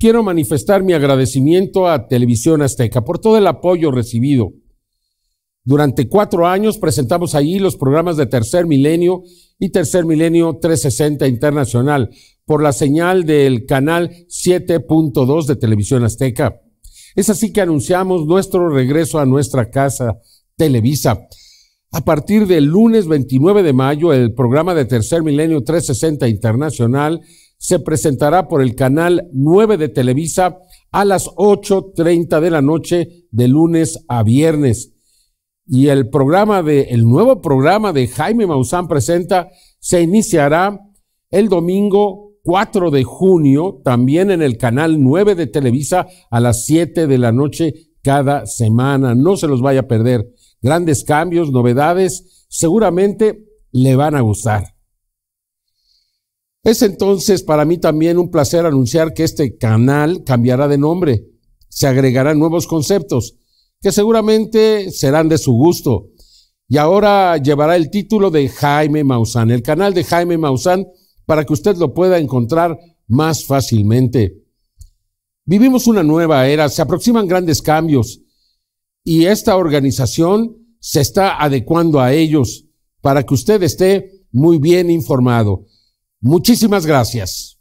quiero manifestar mi agradecimiento a Televisión Azteca por todo el apoyo recibido. Durante cuatro años presentamos allí los programas de Tercer Milenio y Tercer Milenio 360 Internacional por la señal del canal 7.2 de Televisión Azteca. Es así que anunciamos nuestro regreso a nuestra casa Televisa. A partir del lunes 29 de mayo, el programa de Tercer Milenio 360 Internacional se presentará por el canal 9 de Televisa a las 8.30 de la noche de lunes a viernes. Y el programa de, el nuevo programa de Jaime Maussan Presenta se iniciará el domingo 4 de junio, también en el canal 9 de Televisa a las 7 de la noche cada semana. No se los vaya a perder. Grandes cambios, novedades, seguramente le van a gustar. Es entonces para mí también un placer anunciar que este canal cambiará de nombre. Se agregarán nuevos conceptos que seguramente serán de su gusto. Y ahora llevará el título de Jaime Maussan, el canal de Jaime Maussan, para que usted lo pueda encontrar más fácilmente. Vivimos una nueva era, se aproximan grandes cambios y esta organización se está adecuando a ellos para que usted esté muy bien informado. Muchísimas gracias.